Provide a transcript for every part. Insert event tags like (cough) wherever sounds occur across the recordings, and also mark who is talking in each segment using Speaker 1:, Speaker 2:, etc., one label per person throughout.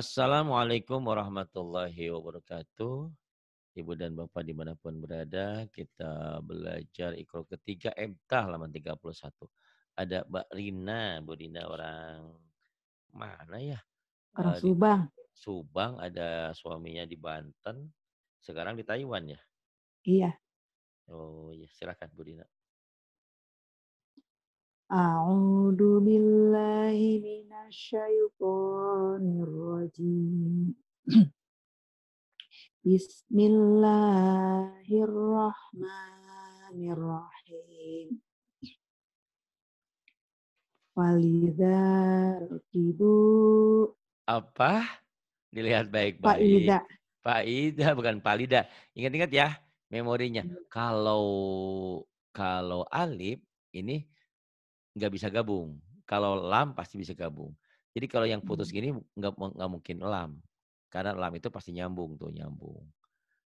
Speaker 1: Assalamualaikum warahmatullahi wabarakatuh. Ibu dan Bapak dimanapun berada, kita belajar ikro ketiga Ebtah halaman 31. Ada Mbak Rina, Bu Rina orang mana ya? Orang uh, Subang. Subang, ada suaminya di Banten. Sekarang di Taiwan ya? Iya. Oh ya, silakan Bu Rina.
Speaker 2: أعوذ بالله من الشيطان الرجيم بسم الله الرحمن الرحيم ibu
Speaker 1: apa dilihat baik-baik Pak Ida bukan Palida ingat-ingat ya memorinya hmm. kalau kalau alif ini nggak bisa gabung. Kalau lam pasti bisa gabung. Jadi kalau yang putus hmm. gini nggak nggak mungkin lam, karena lam itu pasti nyambung tuh nyambung.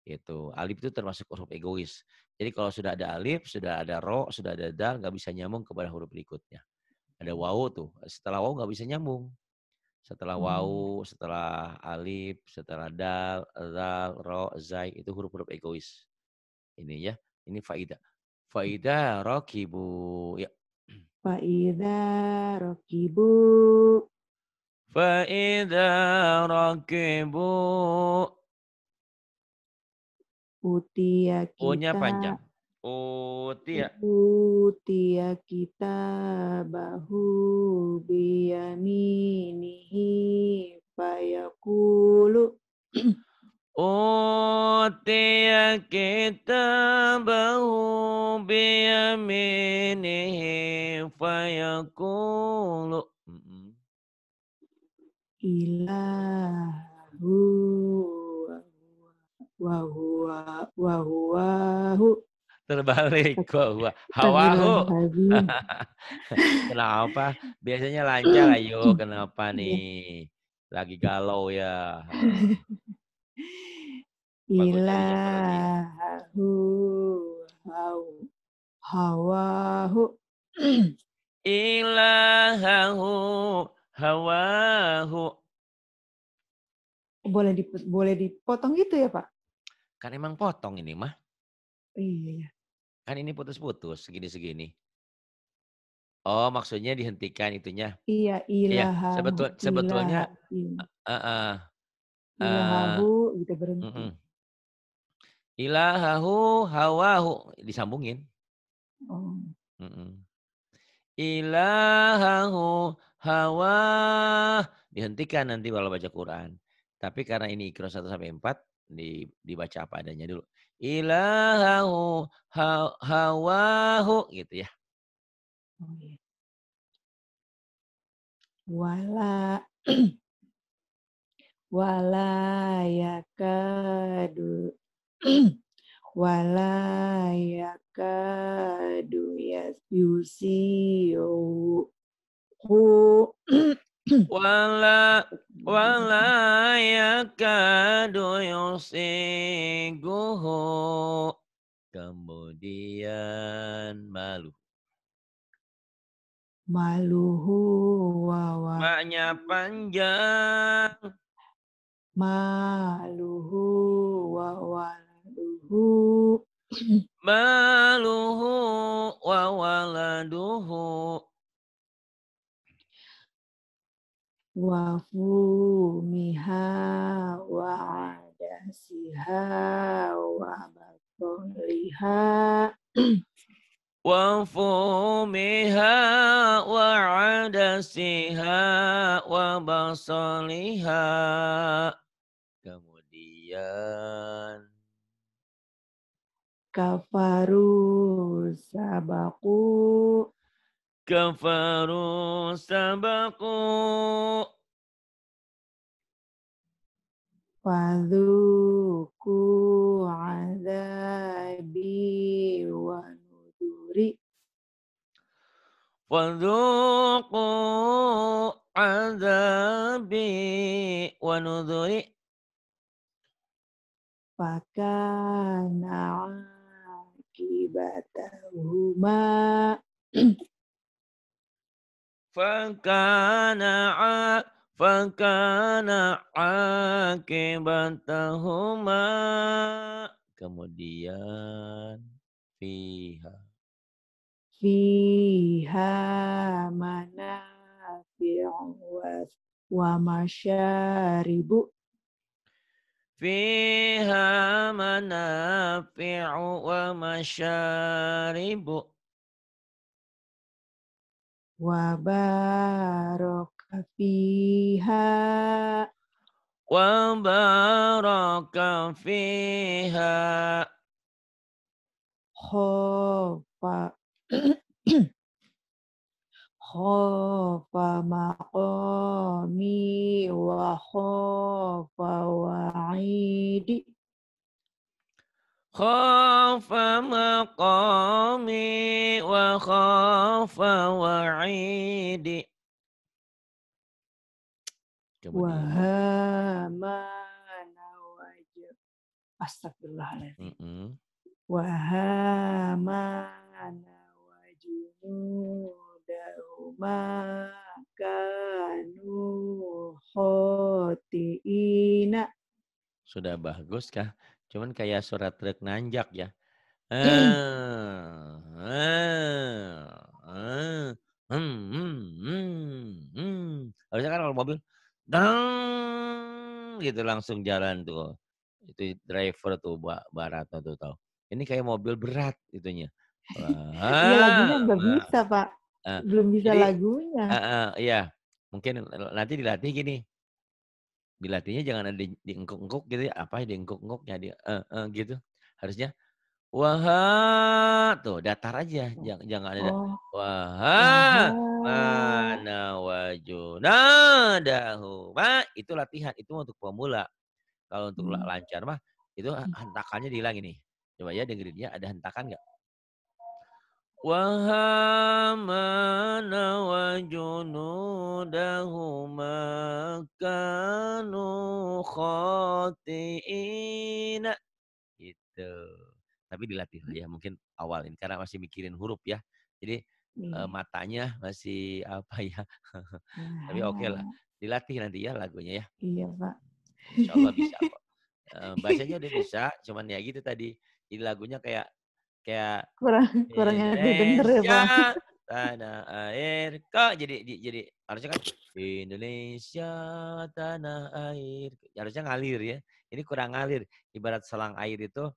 Speaker 1: Itu alif itu termasuk huruf egois. Jadi kalau sudah ada alif, sudah ada ro, sudah ada dal, nggak bisa nyambung kepada huruf berikutnya. Ada hmm. wau tuh, setelah wau nggak bisa nyambung. Setelah wau, hmm. setelah alif, setelah dal, dal, ro, zai itu huruf-huruf egois. Ini ya, ini faida. Faida rokibu ya
Speaker 2: Fa'idha rakibu.
Speaker 1: Fa'idha
Speaker 3: rakibu.
Speaker 2: Utia kita. O-nya panjang.
Speaker 3: Utia.
Speaker 2: Utia kita bahu biyaminihi fayakulu. (clears throat) أوتي
Speaker 3: كتابه بيمينه فيقول
Speaker 2: إله وهو وهو هو
Speaker 1: terbalik gua hawahu (laughs) kenapa biasanya lancar ayo (laughs) kenapa iya. nih lagi galau ya (laughs)
Speaker 2: (laughs) Ilahu hau hawahu (clears throat)
Speaker 3: ilahahu hawahu
Speaker 2: boleh di, boleh dipotong gitu ya pak
Speaker 1: kan emang potong ini mah iya, iya. kan ini putus-putus segini-segini Oh, maksudnya dihentikan itunya.
Speaker 2: Iya, ilahu. Iya, sebetul, sebetulnya ilah, uh, uh, ilahahu gitu berhenti.
Speaker 1: Mm -mm. Ilahahu hawahu disambungin. Oh. Mm -mm. Ilahahu hawa dihentikan nanti kalau baca Quran. Tapi karena ini ikro 1 sampai 4 dibaca apa adanya dulu. Ilahahu hawahu gitu ya.
Speaker 2: Oh, iya. Wala (clears throat) (clears throat) wala yakadu wala yakadu yusiu hu wala
Speaker 3: wala yakadu yusiguhu
Speaker 1: kemudian malu
Speaker 2: maluhu wawa maknya
Speaker 1: panjang
Speaker 2: maluhu wa waladuhu
Speaker 3: maluhu wa waladuhu
Speaker 2: wa fumiha wa adasiha wa batoliha (clears throat) وفومها
Speaker 3: وعدسها وبصلها
Speaker 1: kemudian
Speaker 2: kafaru sabaku
Speaker 3: kafaru sabaku
Speaker 2: Fadhuku azabi wa guri.
Speaker 3: Fadhuqu azabi wa nudhuri.
Speaker 2: (clears throat) Fakana akibatahuma.
Speaker 3: Fakana akibatahuma.
Speaker 1: kemudian pihak
Speaker 2: fiha
Speaker 4: manafi'u
Speaker 2: wa masyaribu fiha
Speaker 3: manafi'u wa masyaribu
Speaker 2: wa barokah fiha
Speaker 3: wa baraka fiha
Speaker 2: khofa Khofa maqami wa khofa wa'idi.
Speaker 3: Khofa maqami wa khofa wa'idi.
Speaker 2: Wahamana wajib. Astagfirullahaladzim. Mm -hmm. Wahamana
Speaker 1: sudah bagus kah? Cuman kayak surat truk nanjak ya. Harusnya kan kalau mobil, gitu langsung jalan tuh. Itu driver tuh, Barat tuh tahu. Ini kayak mobil berat itunya. Iya, lagunya
Speaker 2: nggak bisa Pak, eh, belum bisa Jadi lagunya.
Speaker 1: uh, ya Mungkin nanti dilatih gini. Dilatihnya jangan ada di diengkuk-engkuk gitu ya. Apa ya, di engkuk ya di uh, uh, gitu. Harusnya wah tuh datar aja. Oh. Jangan jangan ada Oh, wah. mana wajunadahu. Ma itu latihan itu untuk pemula. Kalau untuk Hmm. lancar mah itu hentakannya dihilang nih. Coba ya dengerin ada hentakan nggak? Wahamana وجنودهما kanu khati'ina. gitu tapi dilatih ya mungkin awal ini karena masih mikirin huruf ya jadi hmm. uh, matanya masih apa ya (laughs) tapi oke okay lah nah. dilatih nanti ya lagunya ya
Speaker 2: iya pak Insya Allah bisa kok.
Speaker 1: E, uh, (laughs) bahasanya udah bisa cuman ya gitu tadi jadi lagunya kayak kayak
Speaker 2: kurang kurangnya ya bang (laughs)
Speaker 1: tanah air kok jadi jadi harusnya kan Indonesia tanah air harusnya ngalir ya ini kurang ngalir ibarat selang air itu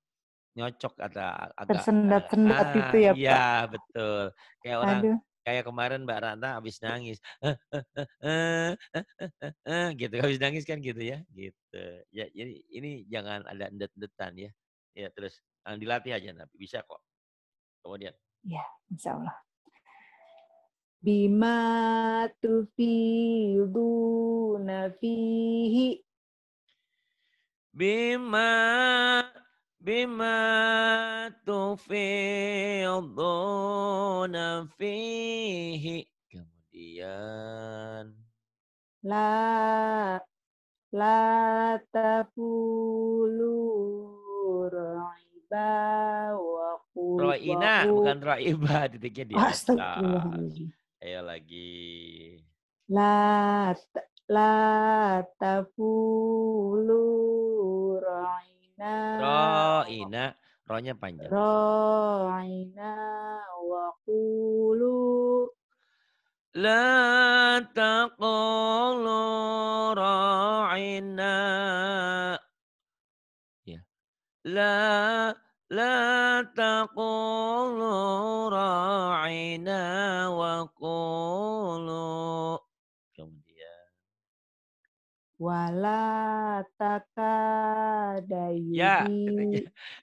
Speaker 1: nyocok ada agak tersendat-sendat ah, itu ya iya, Pak. Iya, betul. Kayak orang Aduh. kayak kemarin Mbak Ranta habis nangis. (laughs) gitu habis nangis kan gitu ya. Gitu. Ya jadi ini jangan ada endet-endetan ya. Ya terus Nah, dilatih aja Nabi, bisa kok. Kemudian.
Speaker 2: Ya, insya Allah. Bima tufiduna fihi.
Speaker 3: Bima bima
Speaker 1: tufiduna fihi. Kemudian.
Speaker 2: La la tafulu wa Roina, bukan
Speaker 1: roiba (laughs) titiknya di atas. Ayo lagi.
Speaker 2: La la tafulu roina. Roina.
Speaker 1: Ronya panjang.
Speaker 2: Roina wa kulu.
Speaker 3: La taqulu roina لا لا تقولوا راعنا وقولوا kemudian
Speaker 2: wala takadayuri ya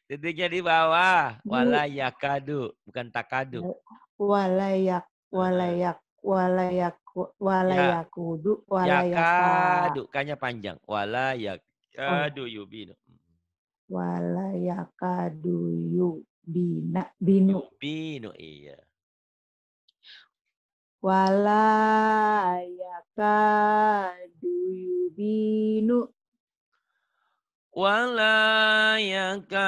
Speaker 1: titiknya di bawah wala yakadu bukan takadu
Speaker 2: walayak eh, walayak walayak walayakudu ya ya. walayakadu
Speaker 1: kanya panjang walayakadu oh. yubinu
Speaker 2: walayaka duyu bina binu
Speaker 1: binu iya
Speaker 2: walayaka duyu binu
Speaker 3: walayaka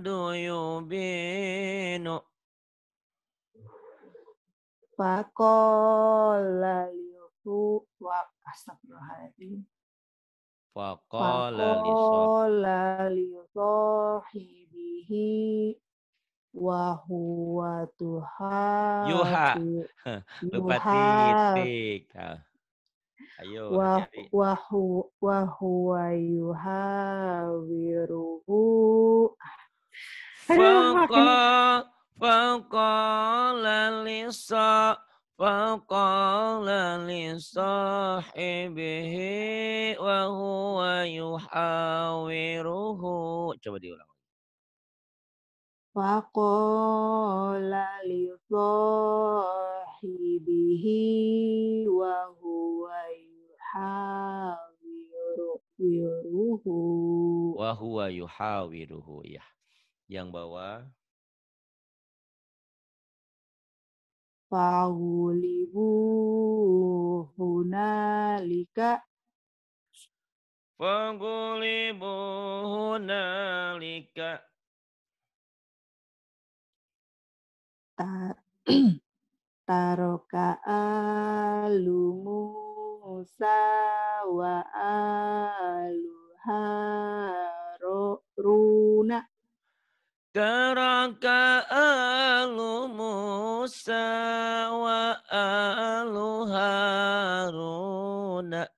Speaker 3: duyu binu
Speaker 2: Pakola liutu wa astagfirullahaladzim Waqala li sahibihi wa huwa tuha yuha
Speaker 1: (laughs) lupa titik ah. ayo wa
Speaker 2: huwa yuha wiruhu
Speaker 3: فقال لصاحبه وهو يحاوره coba diulang
Speaker 2: فقال لصاحبه وهو يحاوره
Speaker 1: وهو يحاوره ya yang bawah
Speaker 2: Fagulibu hunalika
Speaker 3: Fagulibu hunalika
Speaker 2: Taroka (clears throat) alumu Musa wa runa.
Speaker 3: Karaka alu Musa wa
Speaker 4: alu Haruna.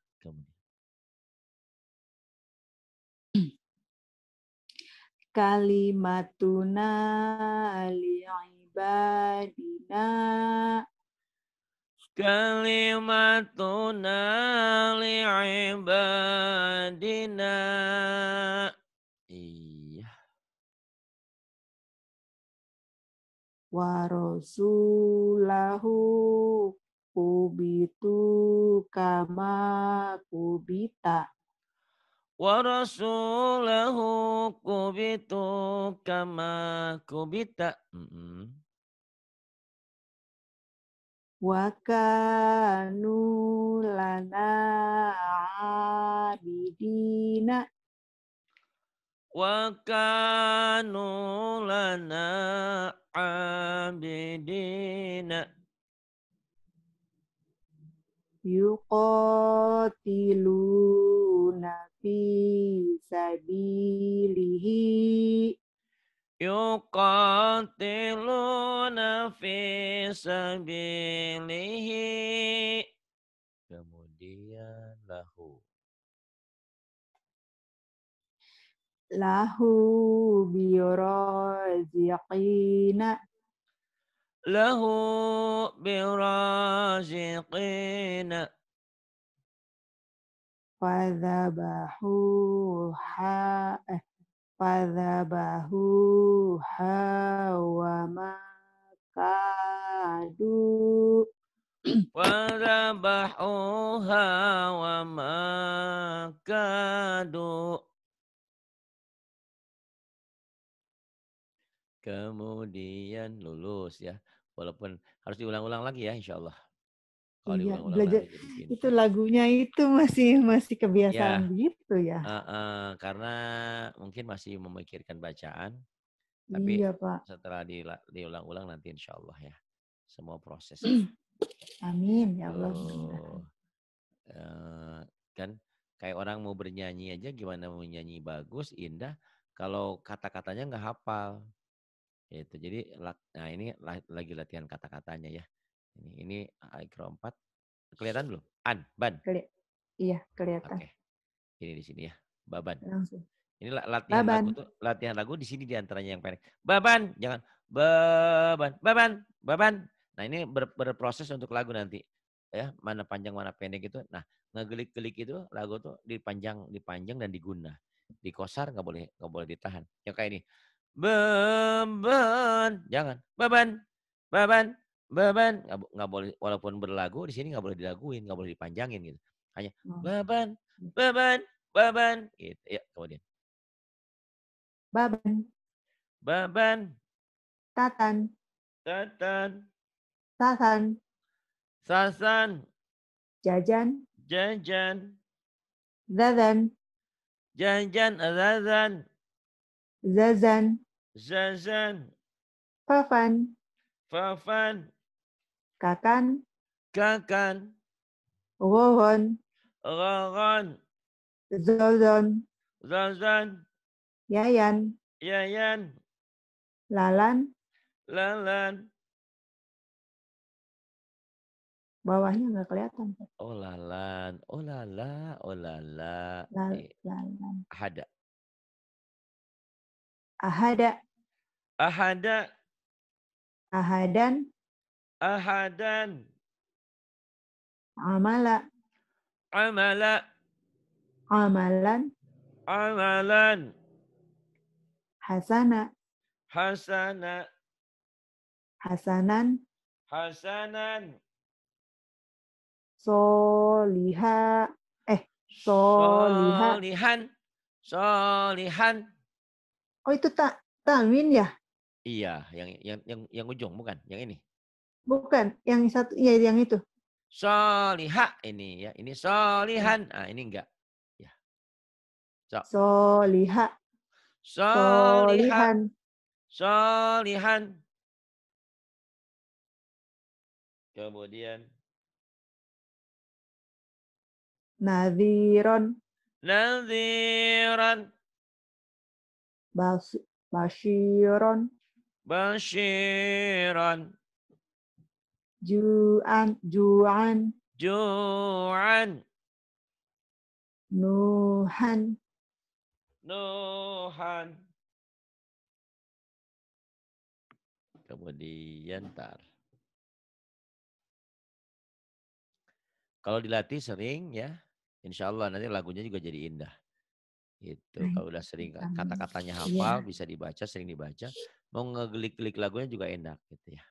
Speaker 2: Kalimatuna li'ibadina.
Speaker 3: Kalimatuna li'ibadina.
Speaker 4: Iya.
Speaker 2: wa rasulahu kubitu kama kubita
Speaker 3: wa rasulahu kubitu kama kubita mm -hmm.
Speaker 2: Wakanulana abidina wa lana
Speaker 3: abidina
Speaker 2: yukotilu fi sabilihi
Speaker 3: yukotilu fi sabilihi
Speaker 1: kemudian lahu
Speaker 2: له يقين له
Speaker 3: برازقين
Speaker 2: فذبحوا فذبحوها وما كادوا
Speaker 3: فذبحوها وما
Speaker 1: كادوا kemudian lulus ya. Walaupun harus diulang-ulang lagi ya insya Allah.
Speaker 2: Kalau iya, diulang-ulang belajar, lagi. Itu lagunya itu masih masih ya. kebiasaan ya. gitu ya.
Speaker 1: Uh, uh, karena mungkin masih memikirkan bacaan.
Speaker 2: Tapi iya, Pak.
Speaker 1: setelah di, diulang-ulang nanti insya Allah ya. Semua proses. (clears throat)
Speaker 2: Amin ya Allah. uh,
Speaker 1: kan kayak orang mau bernyanyi aja gimana mau nyanyi bagus, indah kalau kata-katanya nggak hafal. Itu jadi nah ini lagi latihan kata-katanya ya. Ini ini eh, ikro 4. Kelihatan belum? An, ban.
Speaker 2: Keli iya, kelihatan. Oke.
Speaker 1: Okay. Ini di sini ya. Baban. Langsung. Ini latihan baban. lagu tuh, latihan lagu di sini diantaranya yang pendek. Baban, jangan baban baban, baban. Nah ini ber, berproses untuk lagu nanti ya mana panjang mana pendek itu nah ngegelik-gelik itu lagu tuh dipanjang dipanjang dan diguna dikosar nggak boleh nggak boleh ditahan yang kayak ini beban jangan beban beban beban nggak, nggak boleh walaupun berlagu di sini nggak boleh dilaguin nggak boleh dipanjangin gitu hanya oh. beban hmm. beban
Speaker 3: beban gitu ya kemudian baban baban tatan tatan sasan sasan jajan jajan
Speaker 2: zazan
Speaker 3: jajan zazan
Speaker 2: Zazan.
Speaker 3: Zazan.
Speaker 2: Fafan.
Speaker 3: Fafan.
Speaker 2: Kakan. Kakan. Rohon.
Speaker 3: Rohon.
Speaker 2: Zazan.
Speaker 4: Zazan.
Speaker 2: Yayan.
Speaker 4: Yayan.
Speaker 2: Lalan.
Speaker 4: Lalan.
Speaker 2: Bawahnya nggak kelihatan.
Speaker 1: Oh lalan, oh lala, oh lala. Lal, eh,
Speaker 2: lalan. Ada, Ahada.
Speaker 3: Ahada.
Speaker 2: Ahadan.
Speaker 3: Ahadan.
Speaker 2: Amala.
Speaker 3: Amala.
Speaker 2: Amalan.
Speaker 3: Amalan.
Speaker 2: Hasana.
Speaker 3: Hasana.
Speaker 2: Hasanan.
Speaker 3: Hasanan.
Speaker 2: Soliha. Eh. solihah Solihan.
Speaker 1: Solihan.
Speaker 2: Oh itu tak tamin ya?
Speaker 1: Iya, yang yang yang yang ujung bukan, yang ini.
Speaker 2: Bukan, yang satu ya yang itu.
Speaker 1: Soliha ini ya, ini iya. solihan. Ah ini enggak. Ya.
Speaker 2: So. Soliha.
Speaker 1: Solihan.
Speaker 4: Solihan. Kemudian
Speaker 2: nadiron.
Speaker 4: Nadiron.
Speaker 2: Bas bashiron Ju'an. Ju'an.
Speaker 3: Ju'an.
Speaker 2: Nuhan.
Speaker 4: Nuhan.
Speaker 1: Kemudian tar. Kalau dilatih sering ya, insya Allah nanti lagunya juga jadi indah. Itu nah, kalau udah sering kata-katanya iya. hafal, yeah. bisa dibaca, sering dibaca, mau ngegelik-gelik lagunya juga enak gitu ya.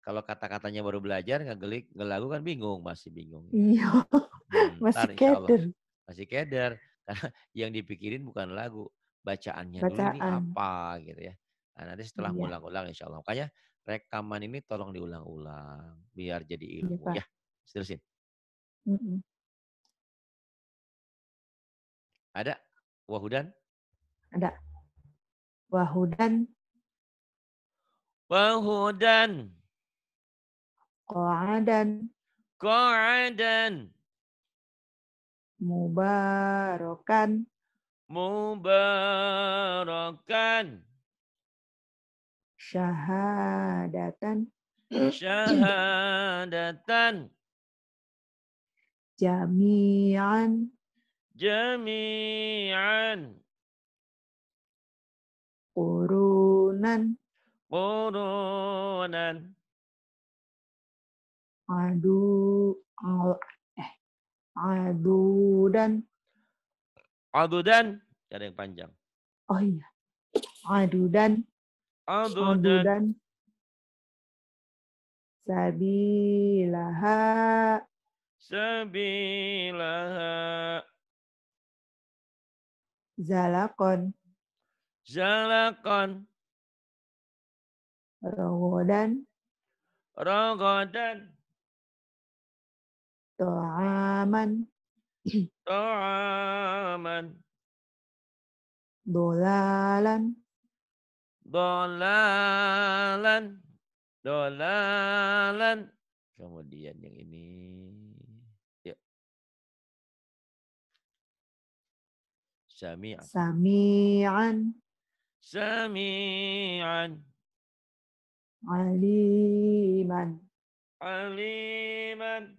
Speaker 1: Kalau kata-katanya baru belajar, ngegelik ngelagu kan bingung, masih bingung.
Speaker 2: Ya. Iya. Hmm, (laughs) masih keder.
Speaker 1: Masih keder. (laughs) Karena yang dipikirin bukan lagu, bacaannya Bacaan. dulu ini apa gitu ya. Nah, nanti setelah yeah. ulang-ulang insya Allah. Makanya rekaman ini tolong diulang-ulang biar jadi iya, ilmu ya. ya. Terusin.
Speaker 2: Mm -mm. Ada Wahudan? Ada. Wahudan.
Speaker 3: Wahudan.
Speaker 2: Qa'adan.
Speaker 3: Qa'adan.
Speaker 2: Mubarakan.
Speaker 3: Mubarakan.
Speaker 2: Syahadatan.
Speaker 3: Syahadatan.
Speaker 2: Jami'an
Speaker 4: jami'an
Speaker 2: urunan
Speaker 4: urunan
Speaker 2: Adu eh dan
Speaker 1: adu dan ada yang panjang
Speaker 2: Oh iya dan
Speaker 3: Sabi laha Sabilaha Sabilaha
Speaker 2: Zalakon.
Speaker 3: Zalakon.
Speaker 2: Rogodan.
Speaker 3: Rogodan.
Speaker 2: To'aman.
Speaker 3: To'aman.
Speaker 2: Dolalan.
Speaker 3: Dolalan. Dolalan. Kemudian yang ini.
Speaker 2: سميعا سميعا سميعا عليما
Speaker 3: عليما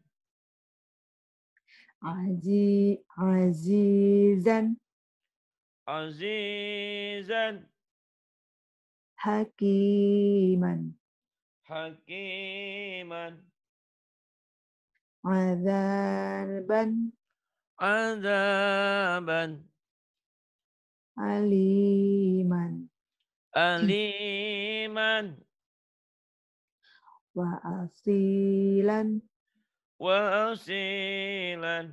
Speaker 2: عزي عزيزا
Speaker 3: عزيزا
Speaker 2: حكيما
Speaker 3: حكيما
Speaker 2: عذابا
Speaker 3: عذابا
Speaker 2: aliman
Speaker 3: aliman
Speaker 2: wa asilan
Speaker 3: wa asilan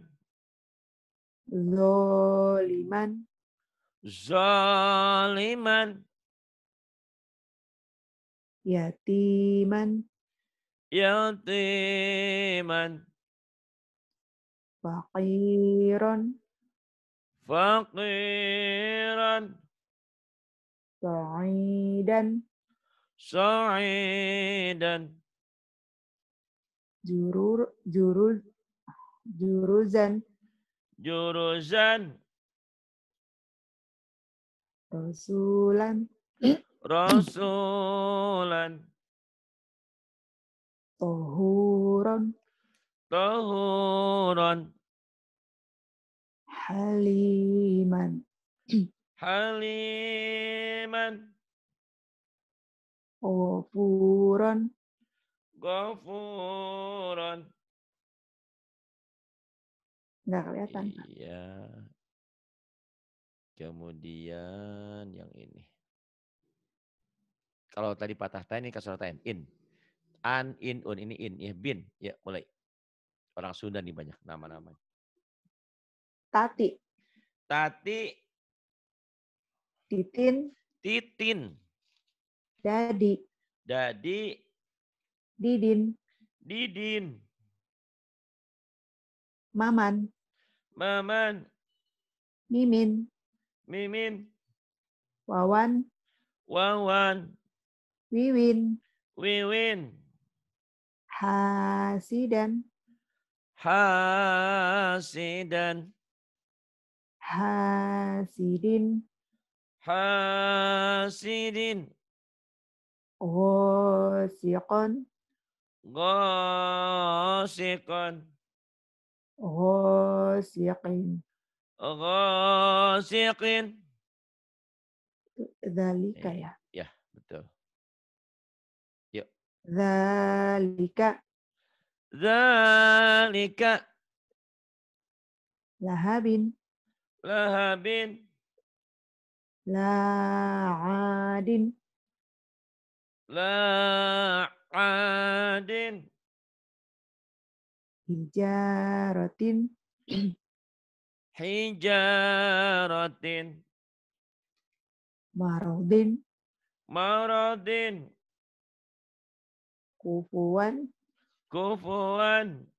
Speaker 2: zoliman zaliman yatiman
Speaker 3: yatiman
Speaker 2: faqiran
Speaker 3: faqiran
Speaker 2: sa'idan
Speaker 3: sa'idan
Speaker 2: jurur jurul juruzan
Speaker 3: juruzan
Speaker 2: rasulan
Speaker 4: rasulan
Speaker 2: tohuron
Speaker 3: tohuron
Speaker 2: haliman.
Speaker 3: Haliman.
Speaker 2: Gofuran. Gofuran. Nggak kelihatan. Iya.
Speaker 1: Kemudian yang ini. Kalau tadi patah tanya ini kasrotain in. An, in, un. Ini in. Ya, bin. Ya, mulai. Orang Sunda nih banyak nama nama
Speaker 2: Tati. Tati. Titin.
Speaker 1: Titin.
Speaker 2: Dadi.
Speaker 3: Dadi.
Speaker 2: Didin.
Speaker 3: Didin. Maman. Maman.
Speaker 2: Mimin.
Speaker 3: Mimin.
Speaker 2: Wawan.
Speaker 3: Wawan.
Speaker 2: Wiwin.
Speaker 3: Wiwin.
Speaker 2: Hasidan.
Speaker 3: Hasidan
Speaker 2: hasidin hasidin gosikon
Speaker 3: gosikon
Speaker 2: gosikin
Speaker 3: gosikin
Speaker 2: Zalika eh, ya.
Speaker 3: Ya, betul.
Speaker 2: Yuk. Zalika. Zalika. Lahabin
Speaker 3: lahabin
Speaker 2: la'adin
Speaker 3: la'adin
Speaker 2: hijaratin
Speaker 3: hijaratin
Speaker 2: marodin
Speaker 3: marodin
Speaker 2: kufuan
Speaker 4: kufuan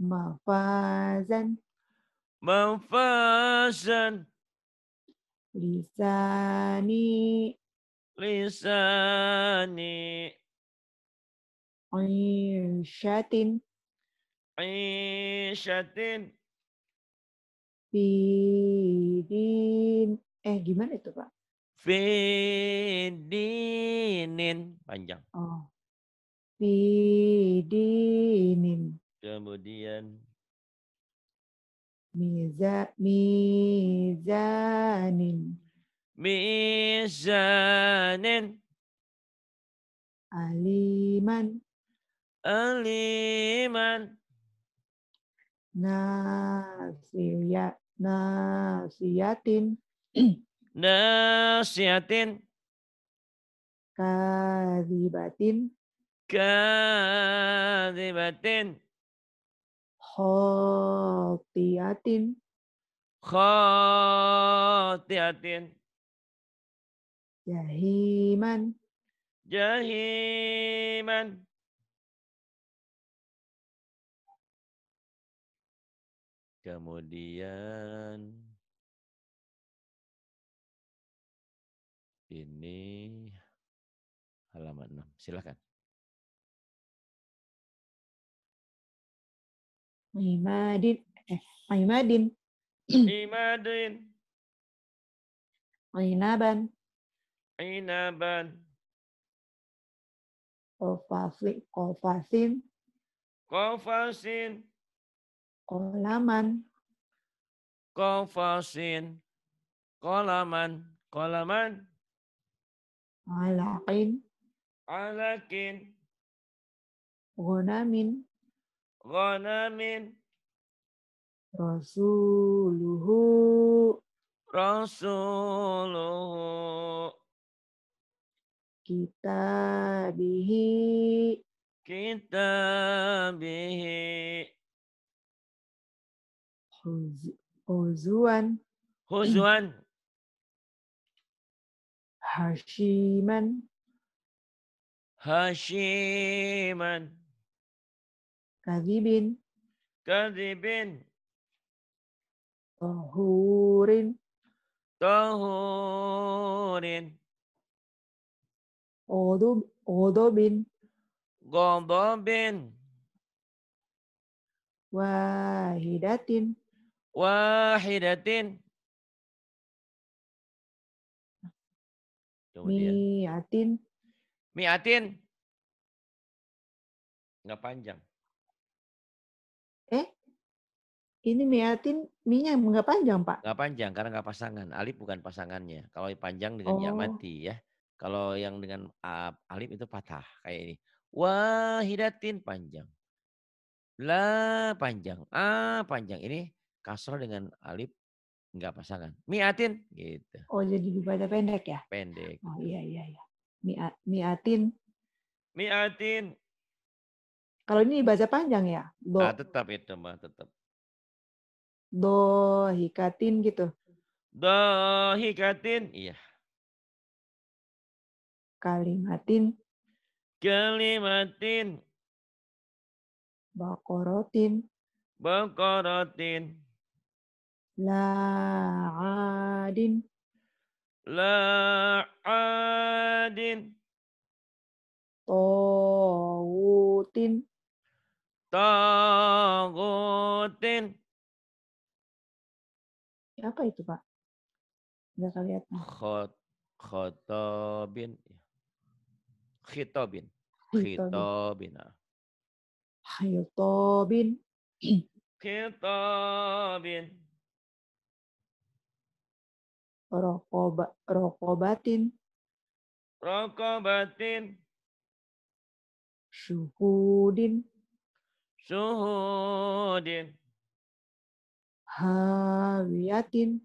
Speaker 2: mafazan
Speaker 3: منفاسا
Speaker 2: lisani
Speaker 3: lisani
Speaker 2: aisyatin
Speaker 3: aisyatin
Speaker 2: Fidin. Eh, gimana itu, Pak?
Speaker 3: Fidinin. Panjang.
Speaker 2: Oh. Fidinin.
Speaker 1: Kemudian
Speaker 2: mizanin mizanin aliman aliman nasiya nasiyatin (clears throat)
Speaker 3: nasiyatin
Speaker 2: kadibatin
Speaker 3: kadibatin
Speaker 2: khotiatin
Speaker 3: khotiatin
Speaker 2: jahiman
Speaker 4: jahiman kemudian ini halaman 6 silakan
Speaker 2: Imadin. Eh, Imadin.
Speaker 3: Imadin.
Speaker 2: Inaban.
Speaker 3: Inaban.
Speaker 2: Kofasin. Kofasin.
Speaker 3: Kofasin.
Speaker 2: Kolaman.
Speaker 3: Kofasin. Kolaman. Kolaman.
Speaker 2: Alakin.
Speaker 3: Alakin.
Speaker 2: Gunamin.
Speaker 3: Ghanamin.
Speaker 2: Rasuluhu.
Speaker 3: Rasuluhu.
Speaker 2: kita
Speaker 3: kita
Speaker 4: bihi
Speaker 2: Huzuan. Huzuan. Hashiman.
Speaker 3: Hashiman.
Speaker 2: Kadibin.
Speaker 3: Kadibin.
Speaker 2: Tohurin.
Speaker 3: Tohurin.
Speaker 2: Odob, odobin.
Speaker 3: Godobin.
Speaker 2: Wahidatin.
Speaker 4: Wahidatin.
Speaker 2: Miatin.
Speaker 3: Miatin.
Speaker 4: Nggak panjang.
Speaker 2: Ini miatin minyak nggak panjang, Pak?
Speaker 1: Nggak panjang karena nggak pasangan. Alif bukan pasangannya. Kalau panjang dengan ya mati ya. Kalau yang dengan uh, alif itu patah kayak ini. Wah hidatin panjang. La panjang. Ah panjang. Ini kasroh dengan alif nggak pasangan. Miatin gitu.
Speaker 2: Oh, jadi dibaca pendek ya? Pendek. Oh, iya iya iya. Mia- Miatin.
Speaker 3: Miatin.
Speaker 2: Kalau ini dibaca panjang ya? Bo. Ah,
Speaker 3: tetap itu mah tetap.
Speaker 2: Dohikatin gitu.
Speaker 3: Dohikatin, iya.
Speaker 2: Kalimatin.
Speaker 3: Kalimatin.
Speaker 2: Bakorotin.
Speaker 3: Bakorotin.
Speaker 2: La'adin. La'adin. Tawutin.
Speaker 3: Tawutin.
Speaker 2: Iya, apa itu, Pak? Enggak lihat.
Speaker 1: Khot khotobin. Iya. Khitobin. Khitobin. Ah.
Speaker 2: Khitobin.
Speaker 3: Khitobin.
Speaker 2: Rokoba, rokobatin.
Speaker 3: Rokobatin.
Speaker 2: suhudin
Speaker 3: suhudin
Speaker 2: hawiyatin.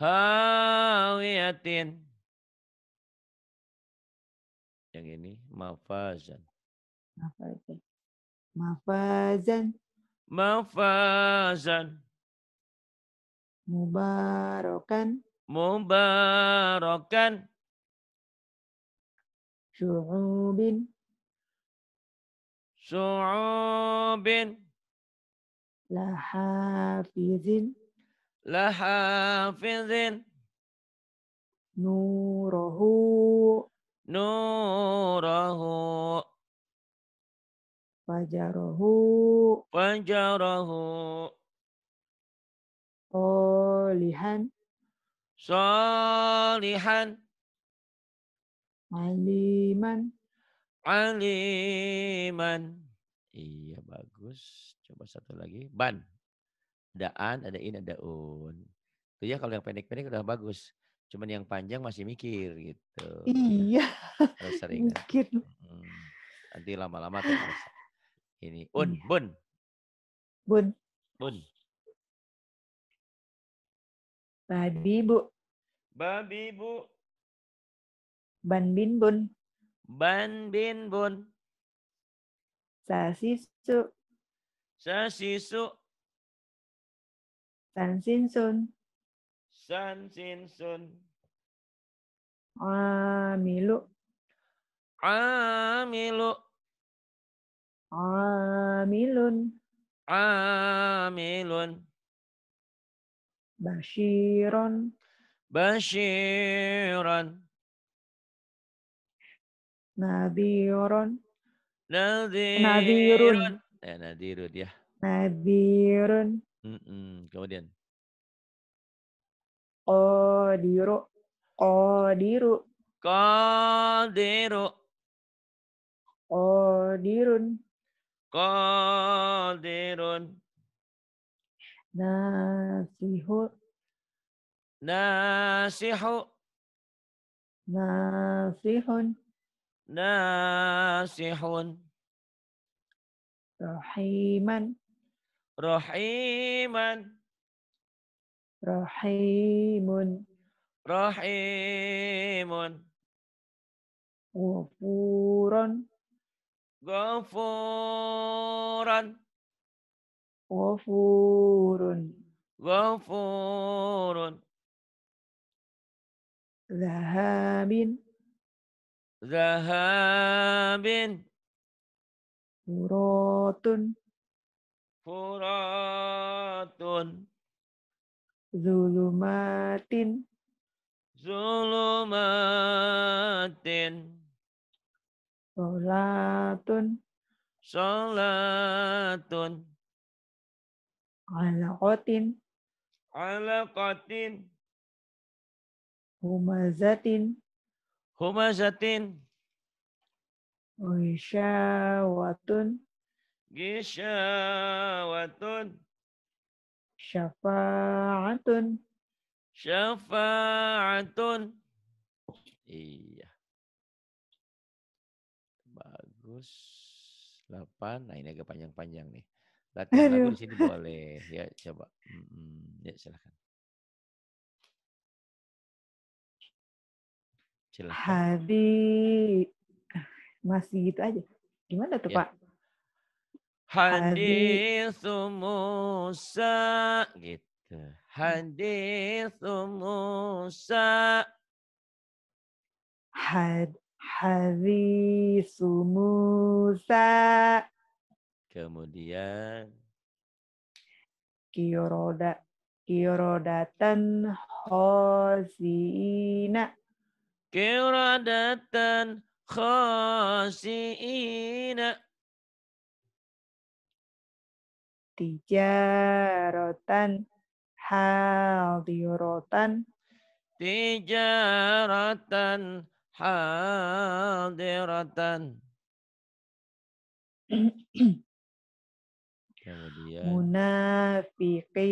Speaker 4: Hawiyatin. Yang ini mafazan.
Speaker 2: Mafazan. Mafazan.
Speaker 4: Mafazan.
Speaker 2: Mubarakan.
Speaker 3: Mubarakan.
Speaker 2: Syu'ubin.
Speaker 3: Syu'ubin
Speaker 2: lahafizin
Speaker 3: lahafizin
Speaker 2: nurahu
Speaker 3: nurahu
Speaker 2: fajarahu fajarahu solihan
Speaker 3: solihan
Speaker 2: aliman
Speaker 1: aliman iya bagus satu lagi ban. Ada an, ada in, ada un. Itu ya kalau yang pendek-pendek udah bagus. Cuman yang panjang masih mikir gitu. Iya. Terus iya. (laughs) sering. Mikir. Hmm. Nanti lama-lama terus. Ini un, iya. bun. Bun. Bun.
Speaker 2: Babi, Bu.
Speaker 4: Babi, Bu.
Speaker 2: Ban bin bun.
Speaker 3: Ban bin bun. su San Shin Su.
Speaker 2: San Shin Sun.
Speaker 3: San Shin Sun.
Speaker 2: Amilu. Amilu. Amilun.
Speaker 3: Amilun.
Speaker 2: Bashiron.
Speaker 3: Bashiron.
Speaker 2: Nadiron.
Speaker 1: Nadirun. Nadirun. Ya, nadirun ya.
Speaker 2: Nadirun.
Speaker 1: Mm -mm. Kemudian.
Speaker 2: Qadiru. Qadiru.
Speaker 3: Qadiru.
Speaker 2: Qadirun.
Speaker 3: Qadirun.
Speaker 2: Nasihu.
Speaker 3: Nasihu.
Speaker 2: Nasihun.
Speaker 3: Nasihun.
Speaker 2: رحيما
Speaker 3: رحيما
Speaker 2: رحيم
Speaker 3: رحيم
Speaker 2: غفورا
Speaker 3: غفورا
Speaker 2: غفور
Speaker 4: غفور
Speaker 2: ذهاب
Speaker 4: ذهاب Furatun.
Speaker 3: Furatun.
Speaker 2: Zulumatin.
Speaker 3: Zulumatin.
Speaker 2: Salatun.
Speaker 3: Salatun.
Speaker 2: Alakotin.
Speaker 3: Alaqatin.
Speaker 2: Humazatin.
Speaker 3: Humazatin.
Speaker 2: Gishawatun.
Speaker 3: Gishawatun.
Speaker 2: Syafa'atun.
Speaker 3: Syafa'atun. Iya.
Speaker 1: Bagus. 8. Nah ini agak panjang-panjang nih. Latihan lagu di sini boleh. Ya coba. Ya silakan.
Speaker 4: Silahkan.
Speaker 2: Hadi masih gitu aja. Gimana tuh, ya. Pak?
Speaker 3: Hadis Musa gitu. Hadis Musa.
Speaker 2: Had hadis Musa.
Speaker 1: Kemudian
Speaker 2: Kioroda Kiorodatan Hosina.
Speaker 3: Kiorodatan khasiina
Speaker 2: tijaratan hadiratan
Speaker 3: tijaratan hadiratan
Speaker 2: (clears throat) kemudian munafiki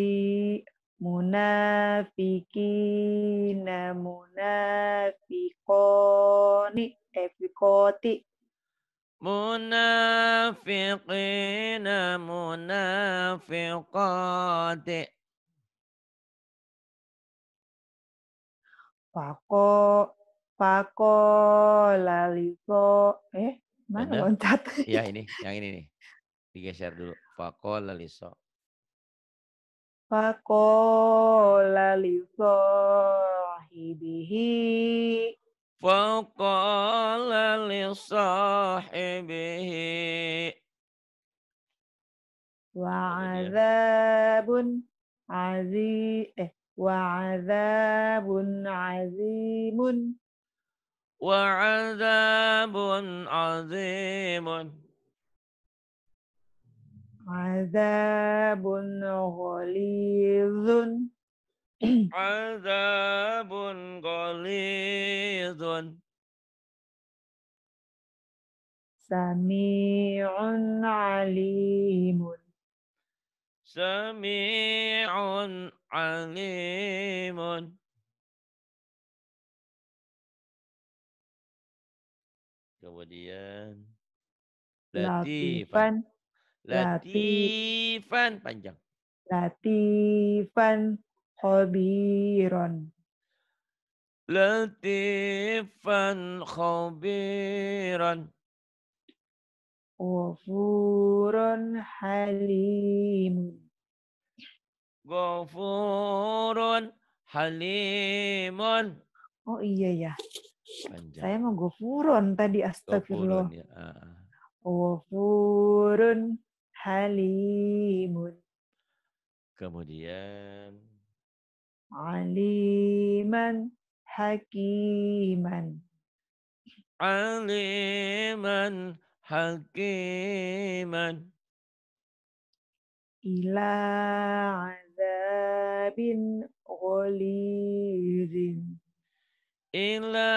Speaker 2: munafikina munafikoni efikoti, fikoti munafiqina
Speaker 3: munafiqati
Speaker 2: Pako Pako Laliso eh mana loncat
Speaker 1: ya ini yang ini nih digeser dulu Pako Laliso
Speaker 2: فقال لصاحبه
Speaker 3: فقال لصاحبه
Speaker 2: وعذاب عَزِيمٌ وعذاب عظيم
Speaker 3: وعذاب عظيم
Speaker 2: عذاب غليظ عذاب غليظ سميع
Speaker 3: عليم سميع
Speaker 4: عليم
Speaker 1: kemudian latifan
Speaker 2: Latifan panjang. Latifan khabiron.
Speaker 3: Latifan khabiron.
Speaker 2: Ghafurun Halimun.
Speaker 3: Ghafurun halimun.
Speaker 2: Oh iya ya. Panjang. Saya mau ghafurun tadi astagfirullah. Ghafurun ya. Ah, ah halimun.
Speaker 1: Kemudian
Speaker 2: aliman hakiman.
Speaker 3: Aliman hakiman.
Speaker 2: Ila azabin ghalizin Ila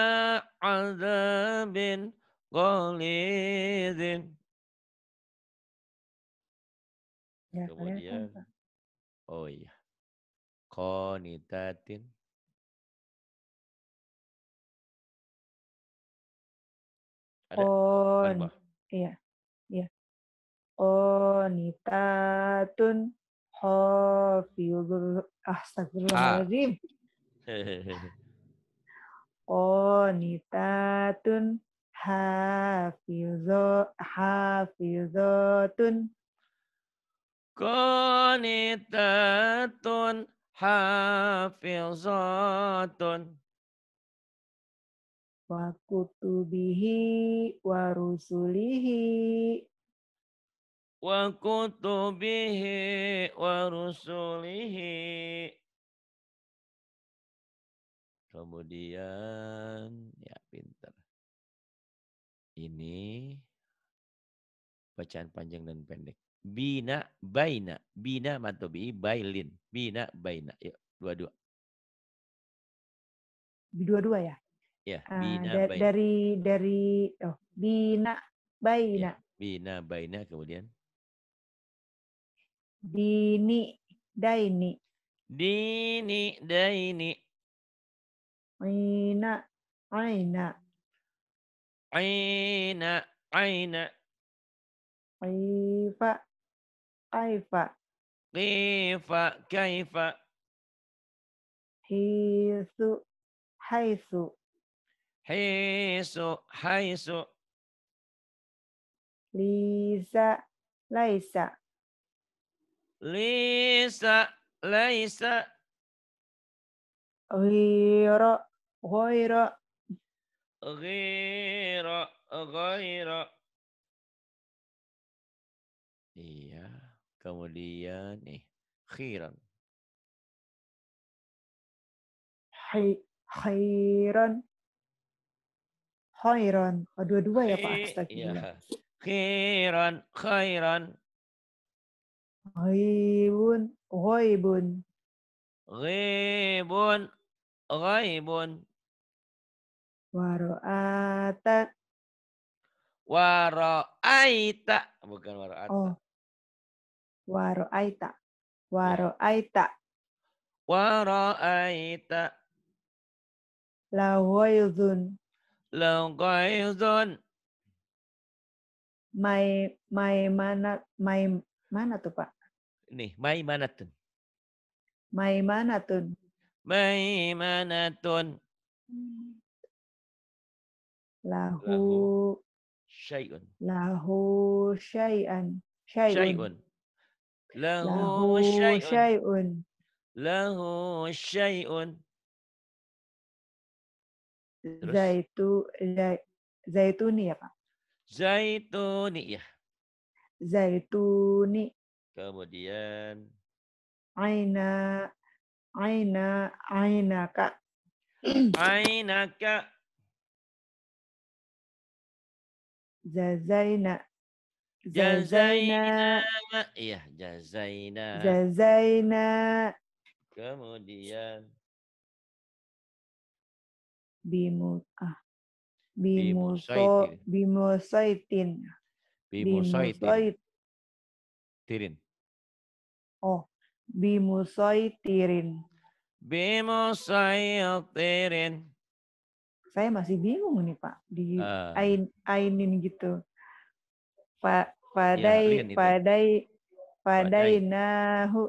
Speaker 4: azabin ghalizin Gak ya, Kemudian, oh iya. Konitatin.
Speaker 2: Ada? On. Iya. Iya. Onitatun hafidul astagfirullahaladzim. Qonitatun (laughs) hafizo hafizatun Qanitatun
Speaker 3: hafizatun
Speaker 2: wa kutubihi wa rusulihi
Speaker 3: wa kutubihi wa rusulihi
Speaker 4: kemudian ya pinter
Speaker 1: ini bacaan panjang dan pendek Bina baina. Bina matobi bailin. Bina baina. Yuk, dua-dua.
Speaker 2: Dua-dua ya? Ya, ah, bina uh, baina. Dari, dari, oh, bina ya, baina. Ya,
Speaker 1: bina baina kemudian.
Speaker 2: Dini daini.
Speaker 1: Dini
Speaker 4: daini.
Speaker 2: Aina aina.
Speaker 3: Aina aina.
Speaker 2: Aifa kaifa.
Speaker 3: Kaifa, kaifa.
Speaker 2: Hisu, haisu. Hisu, haisu. Lisa, laisa.
Speaker 3: Lisa, laisa.
Speaker 2: Ghiro, ghiro.
Speaker 4: Ghiro, ghiro. Kemudian nih, khiran.
Speaker 2: Hai, khairan. Khairan. Oh, dua-dua ya Pak Astagfirullah. Iya.
Speaker 3: Khairan, khairan.
Speaker 2: Ghaibun, ghaibun.
Speaker 3: Ghaibun, ghaibun.
Speaker 2: Waro'ata.
Speaker 3: Waro'aita. Bukan waro'ata. Oh.
Speaker 2: Ya. Waro'aita. Waro'aita.
Speaker 3: Waro'aita.
Speaker 2: Lagoizun.
Speaker 3: Lagoizun.
Speaker 2: Mai, mai mana, mai mana tuh Pak?
Speaker 3: Nih, mai mana tuh?
Speaker 2: Mai mana tuh?
Speaker 3: Mai mana tuh?
Speaker 2: Lahu. Syai'un. Lahu syai'an. Syai'un.
Speaker 3: Lahu syai'un. Lahu syai'un.
Speaker 2: Zaitu, zaituni ya Pak?
Speaker 3: Zaituni ya.
Speaker 2: Zaituni.
Speaker 3: Kemudian.
Speaker 2: Aina, aina, aina kak, (clears throat) Zazaina, Jazaina.
Speaker 1: Iya, jazaina.
Speaker 2: Jazaina.
Speaker 1: Kemudian
Speaker 2: bimu ah bimusaitin bimusaitin tirin oh bimusaitirin
Speaker 3: bimusaitirin
Speaker 2: saya masih bingung nih pak di uh. ain ainin gitu pak Iya, fadai, ya, fadai, fadainahu.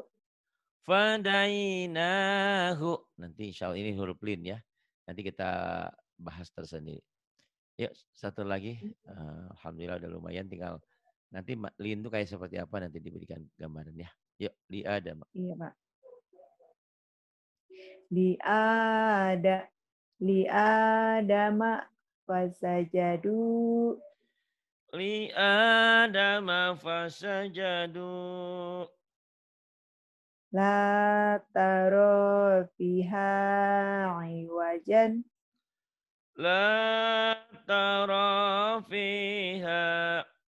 Speaker 1: Fadainahu. Nanti insya Allah ini huruf lin ya. Nanti kita bahas tersendiri. Yuk, satu lagi. Hmm. Eh, Alhamdulillah udah lumayan tinggal nanti lin itu kayak seperti apa nanti diberikan gambaran ya. Yuk, li ada, Mak.
Speaker 2: Iya, Pak. Li ada li adama Fasajadu
Speaker 3: li adama
Speaker 2: fasajadu la taro fiha iwajan
Speaker 3: la taro fiha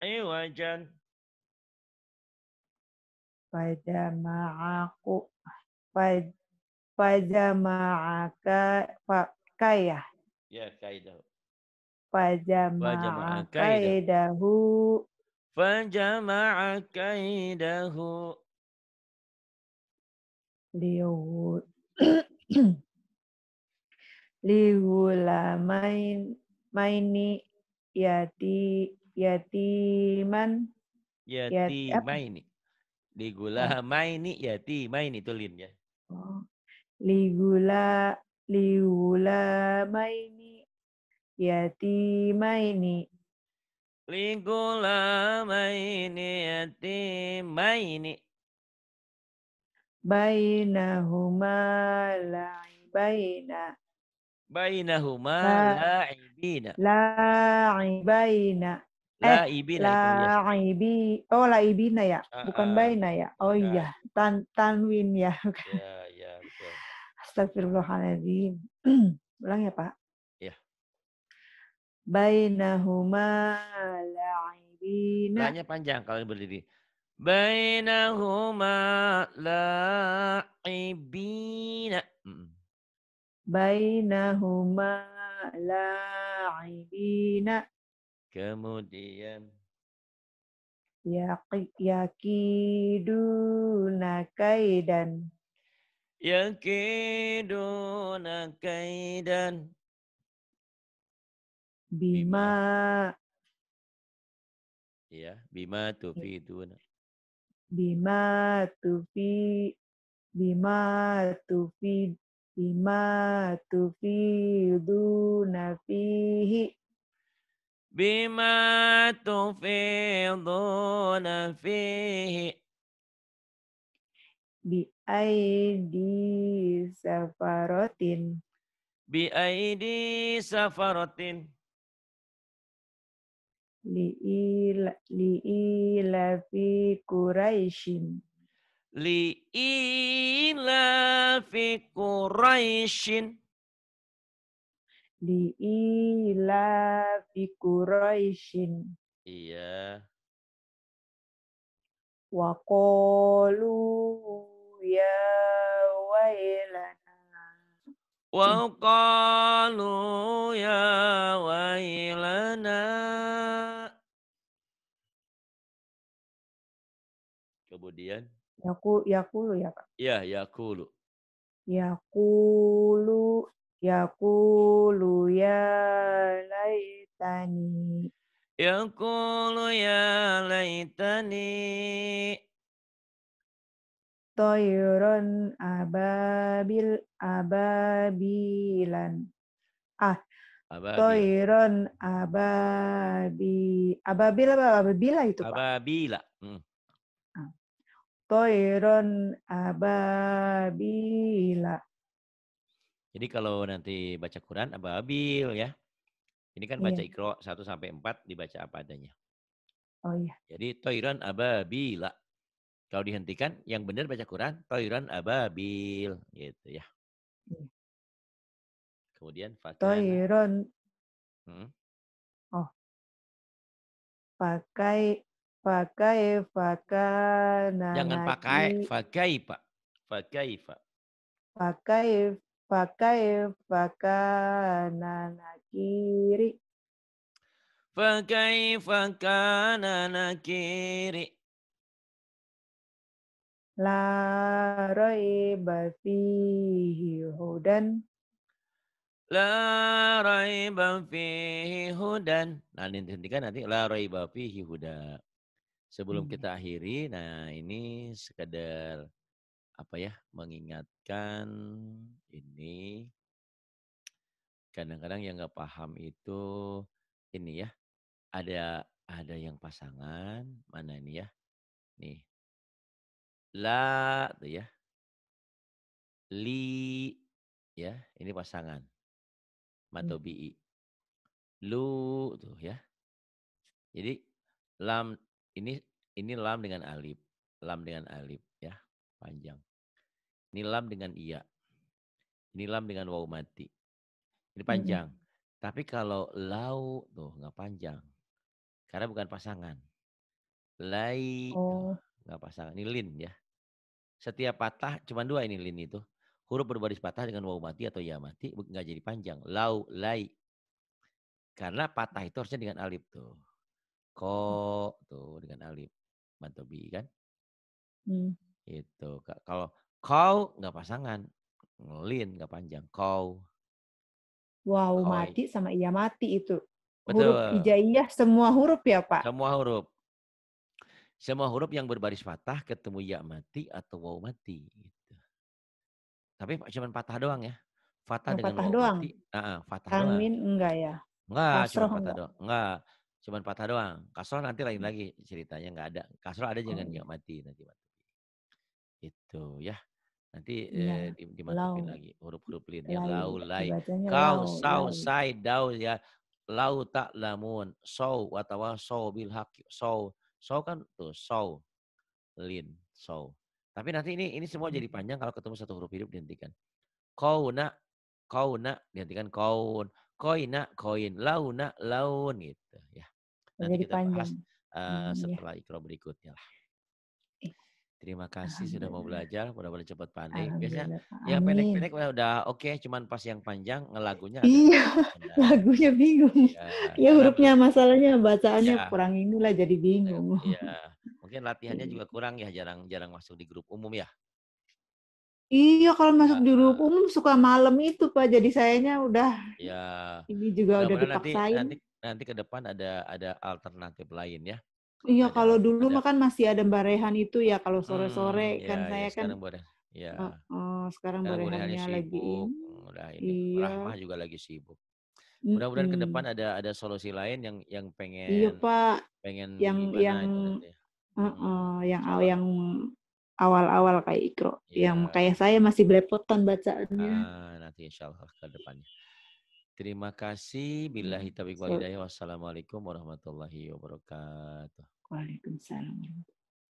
Speaker 3: iwajan
Speaker 2: pada ma'aku pada ma'aka kaya
Speaker 1: ya kaidah
Speaker 2: Fajama'a kaidahu.
Speaker 3: Fajama'a kaidahu.
Speaker 2: Liwul. (clears throat) Liwulamain maini yati yatiman
Speaker 1: yatimaini ligula maini yatimaini oh. itu lin ya oh.
Speaker 2: ligula ligula maini yatimaini
Speaker 3: likulamaini yatimaini
Speaker 2: bainahuma la'ibaina
Speaker 1: bainahuma eh, la'ibina
Speaker 2: la'ibina
Speaker 1: Laibina.
Speaker 2: Eh, laibi. Oh, laibina ya. Ah, bukan bayna ah. baina ya. Oh iya. Tan, tanwin ya. ya, ya (laughs) Astagfirullahaladzim. (clears throat) Ulang ya, Pak. Bainahuma
Speaker 1: la'ibina. banyak panjang kalau berdiri.
Speaker 3: Bainahuma la'ibina.
Speaker 2: Bainahuma la'ibina.
Speaker 1: Kemudian.
Speaker 2: Yakiduna kaidan.
Speaker 3: Yakiduna kaidan.
Speaker 2: Bima. Ya,
Speaker 1: bima tufi itu.
Speaker 2: Bima tufi, bima tufi, bima tufi dunafihi.
Speaker 3: Bima tufi du fihi.
Speaker 2: Bi aidi safarotin.
Speaker 3: Bi aidi safarotin
Speaker 2: fi quraishin li ila fi quraishin Iya. Wa qalu ya wailana.
Speaker 3: Wa qalu ya
Speaker 2: wailana. Kemudian Yaku yakulu ya, Pak.
Speaker 1: Ya, yakulu.
Speaker 2: Yakulu iya, ya yakulu ya, ya
Speaker 3: laitani. Yakulu ya, ya laitani.
Speaker 2: Toiron ababil ababilan. Ah, Ababil. Toiron ababi. Ababila apa ababila itu Pak?
Speaker 1: Ababila. Hmm
Speaker 2: toiron ababila.
Speaker 1: Jadi kalau nanti baca Quran ababil ya. Ini kan baca iya. Iqra 1 sampai 4 dibaca apa adanya. Oh iya. Jadi toiron ababila. Kalau dihentikan yang benar baca Quran toiron ababil gitu ya. Iya. Kemudian fakana.
Speaker 2: Toiron. Hmm? Oh. Pakai Fakai eh, fakana. Jangan pakai
Speaker 1: fakai pak. Fakai pak.
Speaker 2: Fakai eh, fakai eh, fakana nakiri.
Speaker 3: Fakai fakana nakiri.
Speaker 2: La roi bafihi hudan. La raiba fihi
Speaker 1: hudan. Nah, dihentikan nanti la raiba fihi hudan. Sebelum hmm. kita akhiri, nah ini sekedar apa ya mengingatkan ini kadang-kadang yang nggak paham itu ini ya ada ada yang pasangan mana ini ya nih la tuh ya li ya ini pasangan matobi hmm. lu tuh ya jadi lam ini ini lam dengan alif. Lam dengan alif ya, panjang. Ini lam dengan iya. Ini lam dengan wau mati. Ini panjang. Hmm. Tapi kalau lau tuh nggak panjang. Karena bukan pasangan. Lai oh. pasangan. Ini lin ya. Setiap patah cuma dua ini lin itu. Huruf berbaris patah dengan wau mati atau ya mati nggak jadi panjang. Lau, lai. Karena patah itu harusnya dengan alif tuh ko tuh dengan alif mantobi kan hmm. itu kalau kau nggak pasangan ngelin nggak panjang kau
Speaker 2: wow koi. mati sama iya mati itu Betul. huruf hijaiyah semua huruf
Speaker 1: ya pak semua huruf semua huruf yang berbaris patah ketemu ya mati atau wow mati gitu. tapi cuma patah doang ya fatah dengan patah doang mati. Nah, fatah Tanwin
Speaker 2: doang. enggak ya enggak cuma fatah enggak. doang
Speaker 1: enggak Cuman patah doang. kasroh nanti lain hmm. lagi ceritanya nggak ada. kasroh ada jangan oh. nggak mati nanti mati. Itu ya. Nanti ya. eh, dimasukin lagi huruf-huruf lain yang lau lai. Kau sau sai dau ya. Lau tak lamun. Sau watawa sau bil hak Sau. Sau kan tuh sau. Lin. Sau. Tapi nanti ini ini semua jadi hmm. panjang kalau ketemu satu huruf hidup dihentikan. kau nak kau nak dihentikan kau koin nak koin, nak laun gitu ya.
Speaker 2: Nanti Jadi kita panjang. bahas uh,
Speaker 1: eh, hmm, iya. setelah ya. ikro berikutnya lah. Eh, Terima kasih sudah mau belajar. Mudah-mudahan cepat pandai. Biasanya yang pendek-pendek udah oke, okay, cuman pas yang panjang ngelagunya. Iya, (laughs)
Speaker 2: lagunya bingung. Iya ya hurufnya masalahnya bacaannya ya. kurang inilah jadi iya, bingung. Iya,
Speaker 1: mungkin latihannya iya. juga kurang ya, jarang-jarang masuk di grup umum ya.
Speaker 2: Iya, kalau masuk di grup umum suka malam itu Pak. Jadi sayanya udah.
Speaker 1: Iya. Ini juga udah dipaksain. Nanti, nanti nanti ke depan ada ada alternatif lain ya.
Speaker 2: Iya, ada, kalau dulu mah kan masih ada barehan itu ya kalau sore-sore hmm, iya, kan ya, saya ya, kan. Sekarang ya. Oh, oh, sekarang, sekarang barehannya lagi. Udah ini. Iya. Rahmah
Speaker 1: juga lagi sibuk.
Speaker 2: Mudah-mudahan hmm ke depan
Speaker 1: ada ada solusi lain yang yang iya, pengen Iya, Pak. pengen yang yang
Speaker 2: uh, uh, yang so, yang awal-awal kayak Ikro, ya. yang kayak saya masih belepotan bacaannya.
Speaker 1: Uh, nanti insya Allah ke depannya. Terima kasih. Iya. Bila taufiq wal Wassalamualaikum warahmatullahi wabarakatuh.
Speaker 4: Waalaikumsalam.